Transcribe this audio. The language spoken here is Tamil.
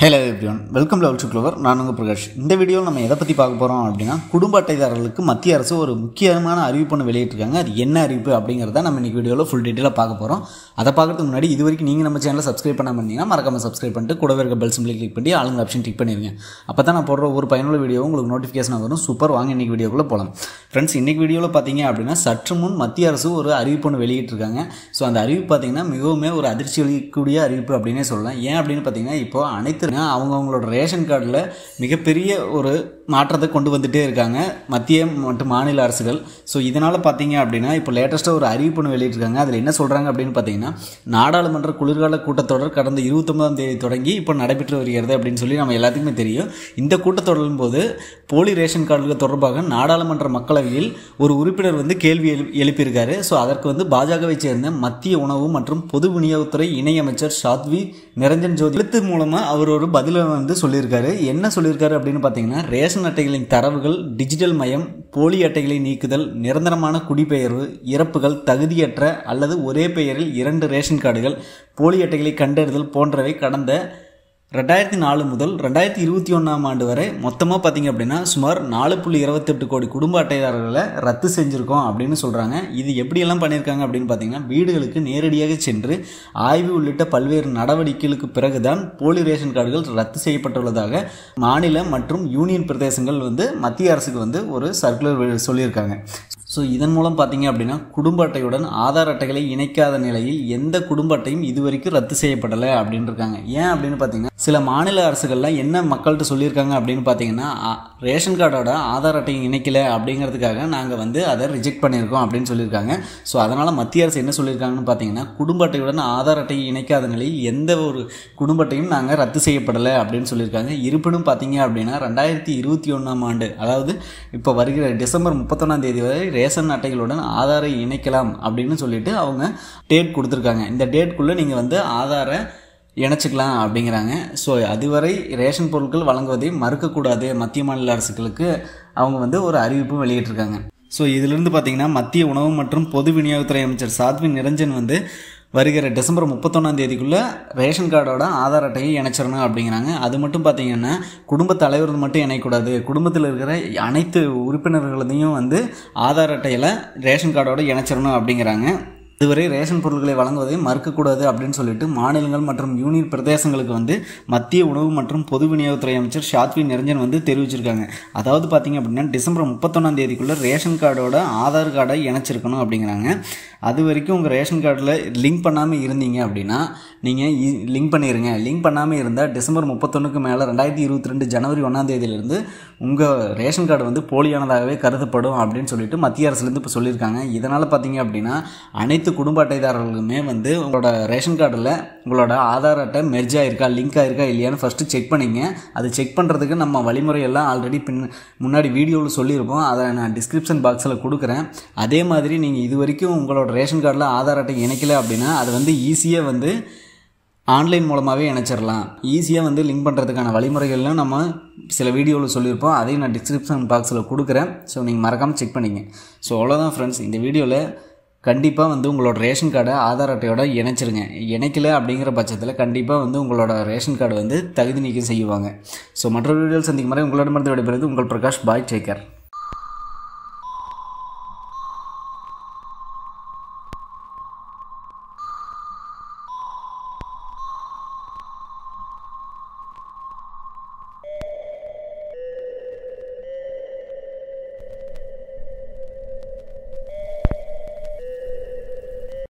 ஹலோ எப்படியோன் வெல்கம் லெவல் டு க்ளோவர் நான் உங்கள் பிரகாஷ் இந்த வீடியோவில் நம்ம எதை பற்றி பார்க்க போகிறோம் அப்படின்னா குடும்ப அட்டைதாரர்களுக்கு மத்திய அரசு ஒரு முக்கியமான அறிவிப்பு ஒன்று வெளியிட்டிருக்காங்க அது என்ன அறிவிப்பு அப்படிங்கிறத நம்ம இன்றைக்கி வீடியோவில் ஃபுல் டீட்டெயிலாக பார்க்க போகிறோம் அதை பார்க்கறதுக்கு முன்னாடி இது வரைக்கும் நீங்கள் நம்ம சேனலில் சப்ஸ்கிரைப் பண்ணாமல் இருந்தீங்கன்னா மறக்காமல் சப்ஸ்கிரைப் பண்ணிட்டு கூடவே இருக்க பெல் சிம்பிளை கிளிக் பண்ணி ஆளுங்க ஆப்ஷன் டிக் பண்ணிடுங்க அப்போ தான் நான் போடுற ஒரு பயனுள்ள வீடியோ உங்களுக்கு நோட்டிஃபிகேஷன் வரும் சூப்பர் வாங்க இன்றைக்கி வீடியோக்குள்ளே போகலாம் ஃப்ரெண்ட்ஸ் இன்னைக்கு வீடியோவில் பார்த்தீங்க அப்படின்னா சற்று முன் மத்திய அரசு ஒரு அறிவிப்பு ஒன்று வெளியிட்டிருக்காங்க ஸோ அந்த அறிவிப்பு பார்த்தீங்கன்னா மிகவும் ஒரு அதிர்ச்சி அளிக்கக்கூடிய அறிவிப்பு அப்படின்னே சொல்லலாம் ஏன் அப்படின்னு பார்த்தீங்கன்னா இப்போ அனைத்து எடுத்துனா அவங்க அவங்களோட ரேஷன் கார்டில் மிகப்பெரிய ஒரு மாற்றத்தை கொண்டு வந்துகிட்டே இருக்காங்க மத்திய மற்றும் மாநில அரசுகள் ஸோ இதனால் பார்த்தீங்க அப்படின்னா இப்போ லேட்டஸ்ட்டாக ஒரு அறிவிப்புன்னு வெளியிட்டிருக்காங்க அதில் என்ன சொல்கிறாங்க அப்படின்னு பார்த்தீங்கன்னா நாடாளுமன்ற குளிர்கால கூட்டத்தொடர் கடந்த இருபத்தொன்பதாம் தேதி தொடங்கி இப்போ நடைபெற்று வருகிறது அப்படின்னு சொல்லி நம்ம எல்லாத்துக்குமே தெரியும் இந்த கூட்டத்தொடரின் போது போலி ரேஷன் கார்டுகள் தொடர்பாக நாடாளுமன்ற மக்களவையில் ஒரு உறுப்பினர் வந்து கேள்வி எழு எழுப்பியிருக்காரு ஸோ அதற்கு வந்து பாஜகவை சேர்ந்த மத்திய உணவு மற்றும் பொது விநியோகத்துறை இணையமைச்சர் சாத்வி நிரஞ்சன் ஜோதி எழுத்து மூலமாக அவர் ஒரு பதிலை வந்து சொல்லியிருக்காரு என்ன சொல்லியிருக்காரு அப்படின்னு பார்த்தீங்கன்னா ரேஷன் அட்டைகளின் தரவுகள் டிஜிட்டல் மயம் போலி அட்டைகளை நீக்குதல் நிரந்தரமான குடிபெயர்வு இறப்புகள் தகுதியற்ற அல்லது ஒரே பெயரில் இரண்டு ரேஷன் கார்டுகள் போலி அட்டைகளை கண்டறிதல் போன்றவை கடந்த ரெண்டாயிரத்தி நாலு முதல் ரெண்டாயிரத்தி இருபத்தி ஒன்றாம் ஆண்டு வரை மொத்தமாக பார்த்திங்க அப்படின்னா சுமார் நாலு புள்ளி இருபத்தெட்டு கோடி குடும்ப அட்டைதாரர்களை ரத்து செஞ்சுருக்கோம் அப்படின்னு சொல்கிறாங்க இது எப்படியெல்லாம் பண்ணியிருக்காங்க அப்படின்னு பார்த்தீங்கன்னா வீடுகளுக்கு நேரடியாக சென்று ஆய்வு உள்ளிட்ட பல்வேறு நடவடிக்கைகளுக்கு பிறகுதான் போலி ரேஷன் கார்டுகள் ரத்து செய்யப்பட்டுள்ளதாக மாநில மற்றும் யூனியன் பிரதேசங்கள் வந்து மத்திய அரசுக்கு வந்து ஒரு சர்க்குலர் சொல்லியிருக்காங்க ஸோ இதன் மூலம் பார்த்தீங்க அப்படின்னா குடும்ப அட்டையுடன் ஆதார் அட்டைகளை இணைக்காத நிலையில் எந்த குடும்ப அட்டையும் இதுவரைக்கும் ரத்து செய்யப்படலை அப்படின்னு இருக்காங்க ஏன் அப்படின்னு பார்த்தீங்கன்னா சில மாநில அரசுகள்லாம் என்ன மக்கள்கிட்ட சொல்லியிருக்காங்க அப்படின்னு பார்த்தீங்கன்னா ரேஷன் கார்டோட ஆதார் அட்டையை இணைக்கல அப்படிங்கிறதுக்காக நாங்கள் வந்து அதை ரிஜெக்ட் பண்ணியிருக்கோம் அப்படின்னு சொல்லியிருக்காங்க ஸோ அதனால் மத்திய அரசு என்ன சொல்லியிருக்காங்கன்னு பார்த்தீங்கன்னா குடும்ப அட்டையுடன் ஆதார் அட்டையை இணைக்காத நிலையில் எந்த ஒரு குடும்ப அட்டையும் நாங்கள் ரத்து செய்யப்படலை அப்படின்னு சொல்லியிருக்காங்க இருப்பினும் பார்த்தீங்க அப்படின்னா ரெண்டாயிரத்தி இருபத்தி ஒன்றாம் ஆண்டு அதாவது இப்போ வருகிற டிசம்பர் முப்பத்தொன்னாம் தேதி வரை ரேஷன் அட்டைகளுடன் ஆதாரை இணைக்கலாம் அப்படின்னு சொல்லிட்டு அவங்க டேட் கொடுத்துருக்காங்க இந்த டேட்குள்ளே நீங்கள் வந்து ஆதாரை இணைச்சிக்கலாம் அப்படிங்கிறாங்க ஸோ அதுவரை ரேஷன் பொருட்கள் வழங்குவதை மறுக்கக்கூடாது மத்திய மாநில அரசுகளுக்கு அவங்க வந்து ஒரு அறிவிப்பு வெளியிட்டிருக்காங்க ஸோ இதிலிருந்து பார்த்தீங்கன்னா மத்திய உணவு மற்றும் பொது விநியோகத்துறை அமைச்சர் சாத்வி நிரஞ்சன் வந்து வருகிற டிசம்பர் முப்பத்தொன்னாம் தேதிக்குள்ளே ரேஷன் கார்டோட ஆதார் அட்டையை இணைச்சிடணும் அப்படிங்கிறாங்க அது மட்டும் பார்த்தீங்கன்னா குடும்ப தலைவர் மட்டும் இணையக்கூடாது குடும்பத்தில் இருக்கிற அனைத்து உறுப்பினர்களையும் வந்து ஆதார் அட்டையில் ரேஷன் கார்டோட இணைச்சிடணும் அப்படிங்கிறாங்க இதுவரை ரேஷன் பொருட்களை வழங்குவதை மறுக்கக்கூடாது அப்படின்னு சொல்லிட்டு மாநிலங்கள் மற்றும் யூனியன் பிரதேசங்களுக்கு வந்து மத்திய உணவு மற்றும் பொது விநியோகத்துறை அமைச்சர் ஷாத்வி நிரஞ்சன் வந்து தெரிவிச்சிருக்காங்க அதாவது பார்த்தீங்க அப்படின்னா டிசம்பர் முப்பத்தொன்னாம் தேதிக்குள்ளே ரேஷன் கார்டோட ஆதார் கார்டை இணைச்சிருக்கணும் அப்படிங்கிறாங்க அது வரைக்கும் உங்கள் ரேஷன் கார்டில் லிங்க் பண்ணாமல் இருந்தீங்க அப்படின்னா நீங்கள் லிங்க் பண்ணிடுங்க லிங்க் பண்ணாமல் இருந்தால் டிசம்பர் முப்பத்தொன்றுக்கு மேலே ரெண்டாயிரத்தி இருபத்தி ரெண்டு ஜனவரி ஒன்றாந்தேதியிலேருந்து உங்கள் ரேஷன் கார்டு வந்து போலியானதாகவே கருதப்படும் அப்படின்னு சொல்லிட்டு மத்திய அரசுலேருந்து இப்போ சொல்லியிருக்காங்க இதனால் பார்த்தீங்க அப்படின்னா அனைத்து குடும்ப அட்டைதாரர்களுமே வந்து உங்களோட ரேஷன் கார்டில் உங்களோட ஆதார் அட்டை மெர்ஜ் ஆகிருக்கா லிங்க் ஆகிருக்கா இல்லையான்னு ஃபஸ்ட்டு செக் பண்ணிங்க அது செக் பண்ணுறதுக்கு நம்ம வழிமுறையெல்லாம் ஆல்ரெடி பின் முன்னாடி வீடியோவில் சொல்லியிருப்போம் அதை நான் டிஸ்கிரிப்ஷன் பாக்ஸில் கொடுக்குறேன் அதே மாதிரி நீங்கள் இது வரைக்கும் உங்களோட ரேஷன் கார்டில் ஆதார் அட்டை இணைக்கல அப்படின்னா அது வந்து ஈஸியாக வந்து ஆன்லைன் மூலமாகவே இணைச்சிடலாம் ஈஸியாக வந்து லிங்க் பண்ணுறதுக்கான வழிமுறைகள்லாம் நம்ம சில வீடியோவில் சொல்லியிருப்போம் அதையும் நான் டிஸ்கிரிப்ஷன் பாக்ஸில் கொடுக்குறேன் ஸோ நீங்கள் மறக்காமல் செக் பண்ணிங்க ஸோ அவ்வளோதான் ஃப்ரெண்ட்ஸ் இந்த வீடியோவில் கண்டிப்பாக வந்து உங்களோட ரேஷன் கார்டை ஆதார் அட்டையோட இணைச்சிருங்க இணைக்கல அப்படிங்கிற பட்சத்தில் கண்டிப்பாக வந்து உங்களோட ரேஷன் கார்டு வந்து தகுதி நீக்கம் செய்வாங்க ஸோ மற்ற வீடியோ சந்திக்கும் மாதிரி உங்களோட மருந்து விடைபெறுது உங்கள் பிரகாஷ் பாய் சேக்கர்